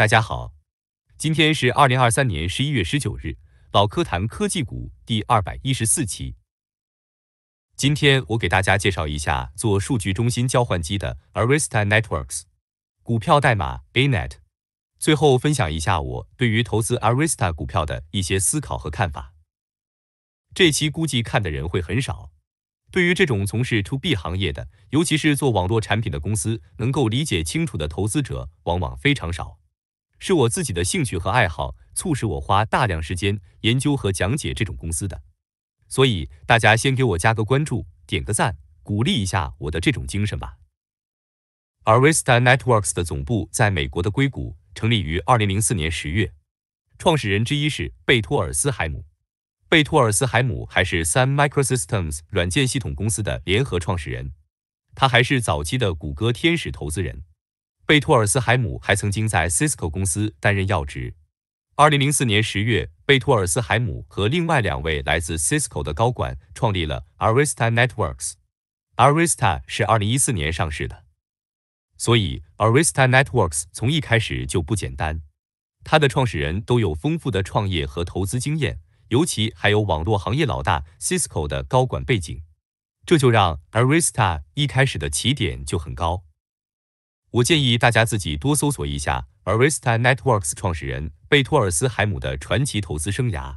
大家好，今天是二零二三年十一月十九日，老科谈科技股第二百一十四期。今天我给大家介绍一下做数据中心交换机的 Arista Networks 股票代码 A Net，最后分享一下我对于投资 Arista 股票的一些思考和看法。这期估计看的人会很少，对于这种从事 To B 行业的，尤其是做网络产品的公司，能够理解清楚的投资者往往非常少。是我自己的兴趣和爱好促使我花大量时间研究和讲解这种公司的，所以大家先给我加个关注，点个赞，鼓励一下我的这种精神吧。而 Vista Networks 的总部在美国的硅谷，成立于2004年十月，创始人之一是贝托尔斯海姆。贝托尔斯海姆还是三 Microsystems 软件系统公司的联合创始人，他还是早期的谷歌天使投资人。贝托尔斯海姆还曾经在 Cisco 公司担任要职。二零零四年十月，贝托尔斯海姆和另外两位来自 Cisco 的高管创立了 Arista Networks。Arista 是二零一四年上市的，所以 Arista Networks 从一开始就不简单。它的创始人都有丰富的创业和投资经验，尤其还有网络行业老大 Cisco 的高管背景，这就让 Arista 一开始的起点就很高。我建议大家自己多搜索一下 Arista Networks 创始人贝托尔斯海姆的传奇投资生涯。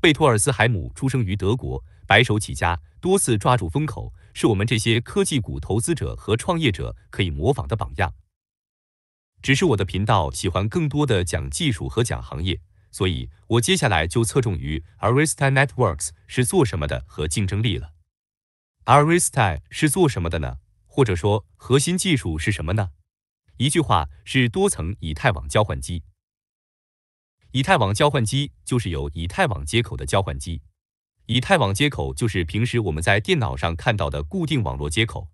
贝托尔斯海姆出生于德国，白手起家，多次抓住风口，是我们这些科技股投资者和创业者可以模仿的榜样。只是我的频道喜欢更多的讲技术和讲行业，所以我接下来就侧重于 Arista Networks 是做什么的和竞争力了。Arista 是做什么的呢？或者说核心技术是什么呢？一句话是多层以太网交换机。以太网交换机就是有以太网接口的交换机。以太网接口就是平时我们在电脑上看到的固定网络接口，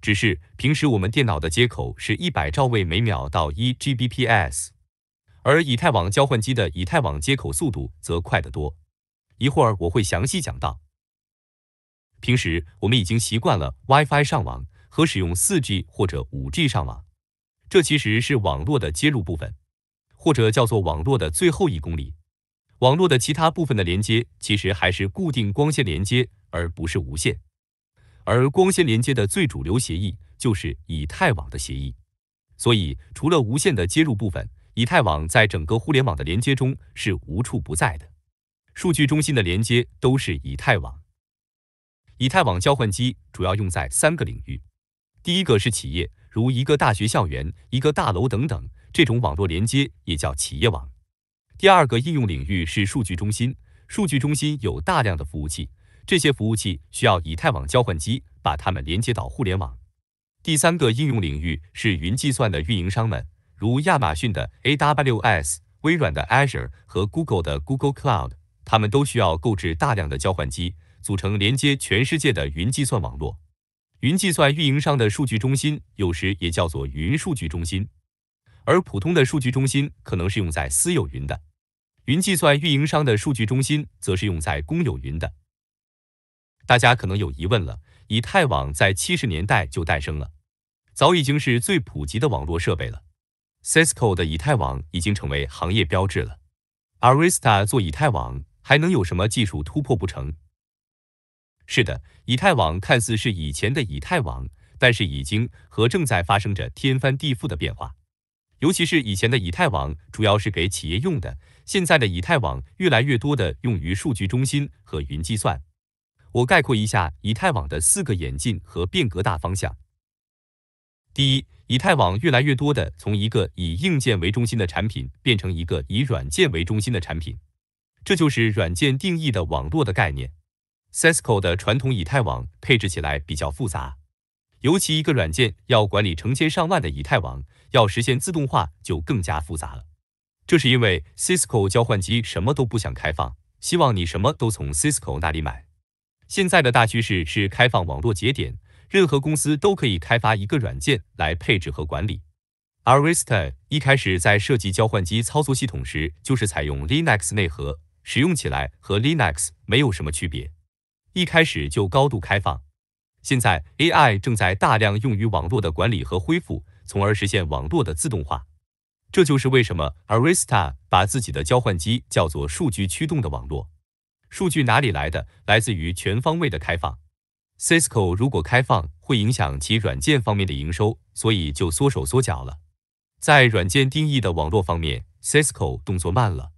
只是平时我们电脑的接口是一百兆位每秒到一 Gbps，而以太网交换机的以太网接口速度则快得多。一会儿我会详细讲到。平时我们已经习惯了 WiFi 上网和使用四 G 或者五 G 上网。这其实是网络的接入部分，或者叫做网络的最后一公里。网络的其他部分的连接其实还是固定光纤连接，而不是无线。而光纤连接的最主流协议就是以太网的协议。所以，除了无线的接入部分，以太网在整个互联网的连接中是无处不在的。数据中心的连接都是以太网。以太网交换机主要用在三个领域：第一个是企业。如一个大学校园、一个大楼等等，这种网络连接也叫企业网。第二个应用领域是数据中心，数据中心有大量的服务器，这些服务器需要以太网交换机把它们连接到互联网。第三个应用领域是云计算的运营商们，如亚马逊的 AWS、微软的 Azure 和 Google 的 Google Cloud，他们都需要购置大量的交换机，组成连接全世界的云计算网络。云计算运营商的数据中心有时也叫做云数据中心，而普通的数据中心可能是用在私有云的，云计算运营商的数据中心则是用在公有云的。大家可能有疑问了，以太网在七十年代就诞生了，早已经是最普及的网络设备了，Cisco 的以太网已经成为行业标志了，Arista 做以太网还能有什么技术突破不成？是的，以太网看似是以前的以太网，但是已经和正在发生着天翻地覆的变化。尤其是以前的以太网主要是给企业用的，现在的以太网越来越多的用于数据中心和云计算。我概括一下以太网的四个演进和变革大方向：第一，以太网越来越多的从一个以硬件为中心的产品变成一个以软件为中心的产品，这就是软件定义的网络的概念。Cisco 的传统以太网配置起来比较复杂，尤其一个软件要管理成千上万的以太网，要实现自动化就更加复杂了。这是因为 Cisco 交换机什么都不想开放，希望你什么都从 Cisco 那里买。现在的大趋势是开放网络节点，任何公司都可以开发一个软件来配置和管理。Arista 一开始在设计交换机操作系统时，就是采用 Linux 内核，使用起来和 Linux 没有什么区别。一开始就高度开放，现在 AI 正在大量用于网络的管理和恢复，从而实现网络的自动化。这就是为什么 Arista 把自己的交换机叫做“数据驱动的网络”。数据哪里来的？来自于全方位的开放。Cisco 如果开放，会影响其软件方面的营收，所以就缩手缩脚了。在软件定义的网络方面，Cisco 动作慢了。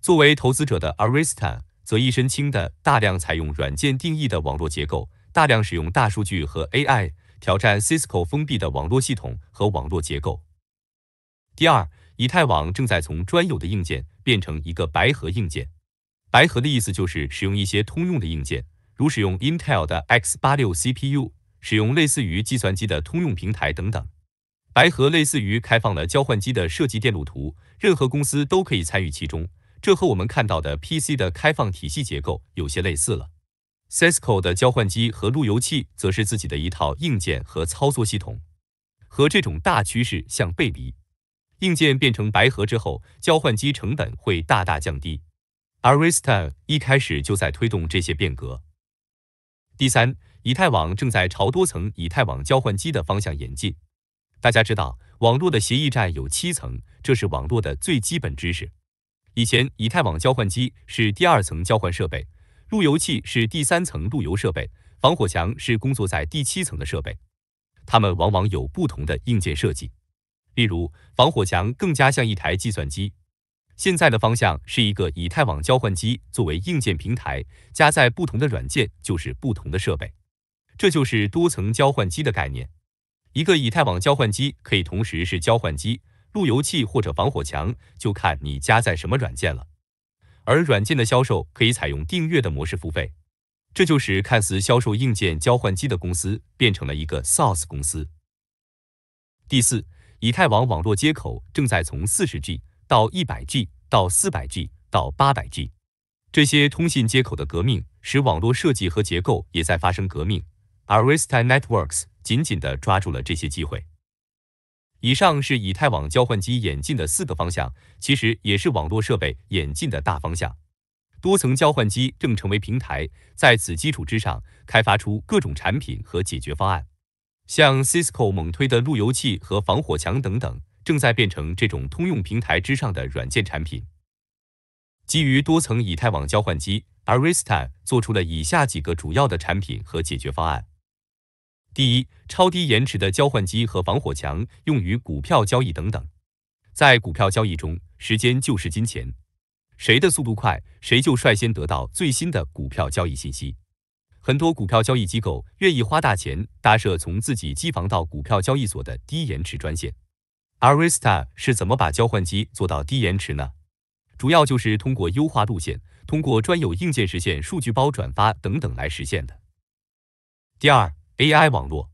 作为投资者的 Arista。则一身轻的，大量采用软件定义的网络结构，大量使用大数据和 AI，挑战 Cisco 封闭的网络系统和网络结构。第二，以太网正在从专有的硬件变成一个白盒硬件。白盒的意思就是使用一些通用的硬件，如使用 Intel 的 X 八六 CPU，使用类似于计算机的通用平台等等。白盒类似于开放了交换机的设计电路图，任何公司都可以参与其中。这和我们看到的 PC 的开放体系结构有些类似了。Cisco 的交换机和路由器则是自己的一套硬件和操作系统，和这种大趋势相背离。硬件变成白盒之后，交换机成本会大大降低。Arista 一开始就在推动这些变革。第三，以太网正在朝多层以太网交换机的方向演进。大家知道，网络的协议站有七层，这是网络的最基本知识。以前，以太网交换机是第二层交换设备，路由器是第三层路由设备，防火墙是工作在第七层的设备。它们往往有不同的硬件设计，例如，防火墙更加像一台计算机。现在的方向是一个以太网交换机作为硬件平台，加载不同的软件就是不同的设备，这就是多层交换机的概念。一个以太网交换机可以同时是交换机。路由器或者防火墙，就看你加载什么软件了。而软件的销售可以采用订阅的模式付费，这就使看似销售硬件交换机的公司变成了一个 SaaS 公司。第四，以太网网络接口正在从 40G 到 100G 到 400G 到 800G，这些通信接口的革命使网络设计和结构也在发生革命，而 r i s t a Networks 紧紧的抓住了这些机会。以上是以太网交换机演进的四个方向，其实也是网络设备演进的大方向。多层交换机正成为平台，在此基础之上开发出各种产品和解决方案，像 Cisco 猛推的路由器和防火墙等等，正在变成这种通用平台之上的软件产品。基于多层以太网交换机，Arista 做出了以下几个主要的产品和解决方案。第一，超低延迟的交换机和防火墙用于股票交易等等。在股票交易中，时间就是金钱，谁的速度快，谁就率先得到最新的股票交易信息。很多股票交易机构愿意花大钱搭设从自己机房到股票交易所的低延迟专线。Arista 是怎么把交换机做到低延迟呢？主要就是通过优化路线，通过专有硬件实现数据包转发等等来实现的。第二。AI 网络，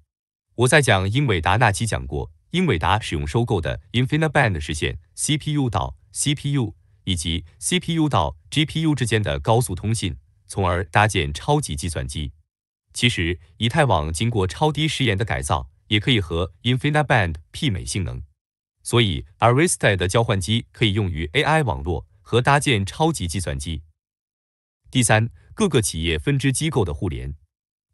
我在讲英伟达那期讲过，英伟达使用收购的 InfiniBand 实现 CPU 到 CPU 以及 CPU 到 GPU 之间的高速通信，从而搭建超级计算机。其实以太网经过超低时延的改造，也可以和 InfiniBand 媲美性能。所以 Arista 的交换机可以用于 AI 网络和搭建超级计算机。第三，各个企业分支机构的互联。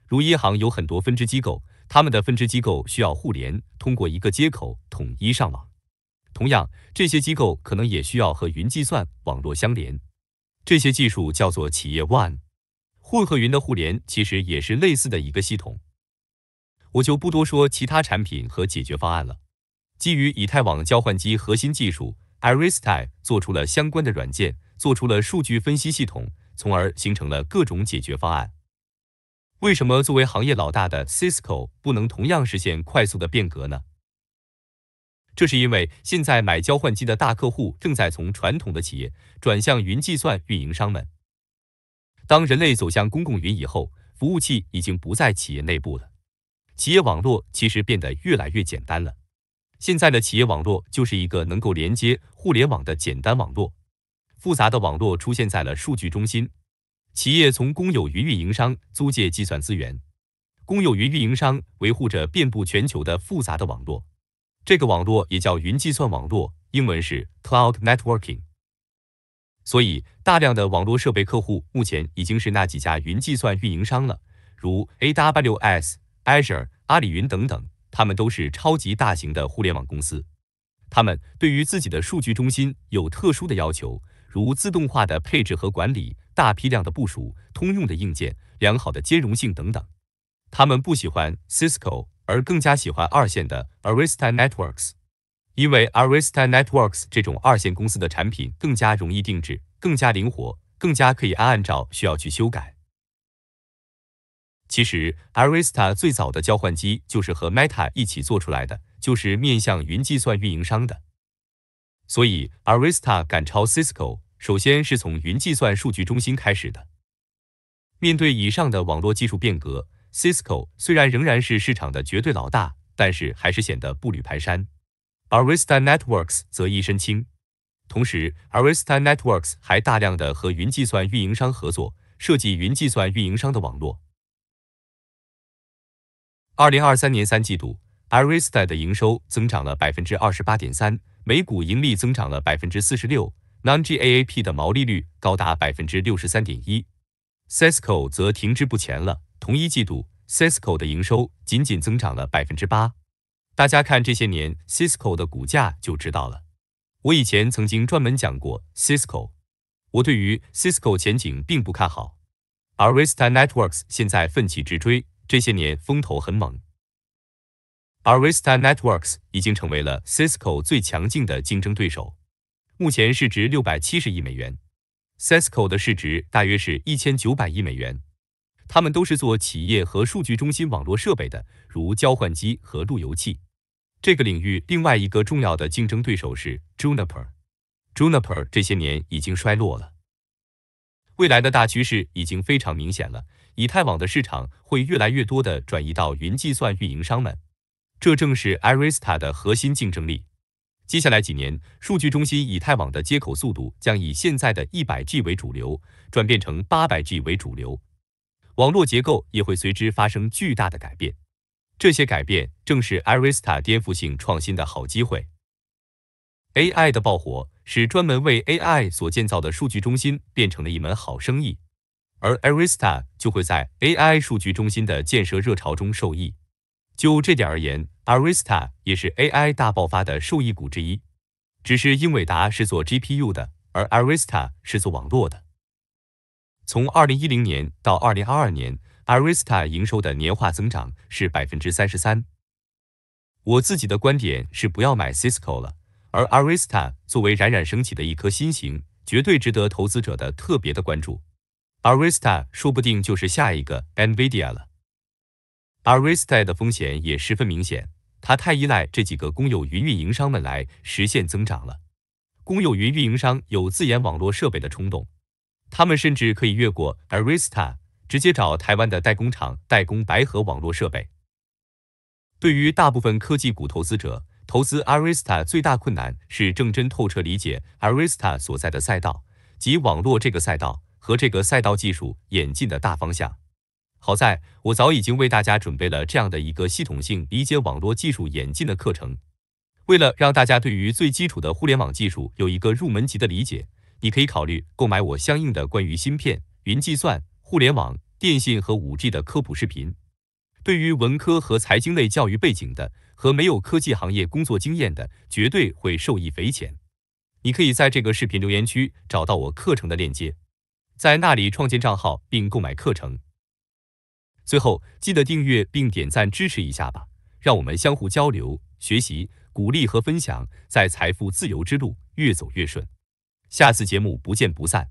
如银行有很多分支机构，他们的分支机构需要互联，通过一个接口统一上网。同样，这些机构可能也需要和云计算网络相连。这些技术叫做企业 One 混合云的互联，其实也是类似的一个系统。我就不多说其他产品和解决方案了。基于以太网交换机核心技术，Arista 做出了相关的软件，做出了数据分析系统，从而形成了各种解决方案。为什么作为行业老大的 Cisco 不能同样实现快速的变革呢？这是因为现在买交换机的大客户正在从传统的企业转向云计算运营商们。当人类走向公共云以后，服务器已经不在企业内部了，企业网络其实变得越来越简单了。现在的企业网络就是一个能够连接互联网的简单网络，复杂的网络出现在了数据中心。企业从公有云运营商租借计算资源，公有云运营商维护着遍布全球的复杂的网络，这个网络也叫云计算网络，英文是 cloud networking。所以，大量的网络设备客户目前已经是那几家云计算运营商了，如 AWS、Azure、阿里云等等，他们都是超级大型的互联网公司，他们对于自己的数据中心有特殊的要求，如自动化的配置和管理。大批量的部署、通用的硬件、良好的兼容性等等，他们不喜欢 Cisco，而更加喜欢二线的 Arista Networks，因为 Arista Networks 这种二线公司的产品更加容易定制、更加灵活、更加可以按按照需要去修改。其实 Arista 最早的交换机就是和 Meta 一起做出来的，就是面向云计算运营商的，所以 Arista 赶超 Cisco。首先是从云计算数据中心开始的。面对以上的网络技术变革，Cisco 虽然仍然是市场的绝对老大，但是还是显得步履蹒跚，而 Arista Networks 则一身轻。同时，Arista Networks 还大量的和云计算运营商合作，设计云计算运营商的网络。二零二三年三季度，Arista 的营收增长了百分之二十八点三，每股盈利增长了百分之四十六。Non-GAAP 的毛利率高达百分之六十三点一，Cisco 则停滞不前了。同一季度，Cisco 的营收仅仅增长了百分之八。大家看这些年 Cisco 的股价就知道了。我以前曾经专门讲过 Cisco，我对于 Cisco 前景并不看好。而 Rista Networks 现在奋起直追，这些年风头很猛。而 Rista Networks 已经成为了 Cisco 最强劲的竞争对手。目前市值六百七十亿美元，Cisco 的市值大约是一千九百亿美元。他们都是做企业和数据中心网络设备的，如交换机和路由器。这个领域另外一个重要的竞争对手是 Juniper。Juniper 这些年已经衰落了。未来的大趋势已经非常明显了，以太网的市场会越来越多的转移到云计算运营商们，这正是 Arista 的核心竞争力。接下来几年，数据中心以太网的接口速度将以现在的一百 G 为主流，转变成八百 G 为主流，网络结构也会随之发生巨大的改变。这些改变正是 Arista 颠覆性创新的好机会。AI 的爆火使专门为 AI 所建造的数据中心变成了一门好生意，而 Arista 就会在 AI 数据中心的建设热潮中受益。就这点而言，Arista 也是 AI 大爆发的受益股之一。只是英伟达是做 GPU 的，而 Arista 是做网络的。从2010年到2022年，Arista 营收的年化增长是百分之三十三。我自己的观点是不要买 Cisco 了，而 Arista 作为冉冉升起的一颗新星，绝对值得投资者的特别的关注。Arista 说不定就是下一个 NVIDIA 了。Arista 的风险也十分明显，它太依赖这几个公有云运营商们来实现增长了。公有云运营商有自研网络设备的冲动，他们甚至可以越过 Arista 直接找台湾的代工厂代工白盒网络设备。对于大部分科技股投资者，投资 Arista 最大困难是正真透彻理解 Arista 所在的赛道及网络这个赛道和这个赛道技术演进的大方向。好在我早已经为大家准备了这样的一个系统性理解网络技术演进的课程。为了让大家对于最基础的互联网技术有一个入门级的理解，你可以考虑购买我相应的关于芯片、云计算、互联网、电信和五 G 的科普视频。对于文科和财经类教育背景的和没有科技行业工作经验的，绝对会受益匪浅。你可以在这个视频留言区找到我课程的链接，在那里创建账号并购买课程。最后，记得订阅并点赞支持一下吧！让我们相互交流、学习、鼓励和分享，在财富自由之路越走越顺。下次节目不见不散。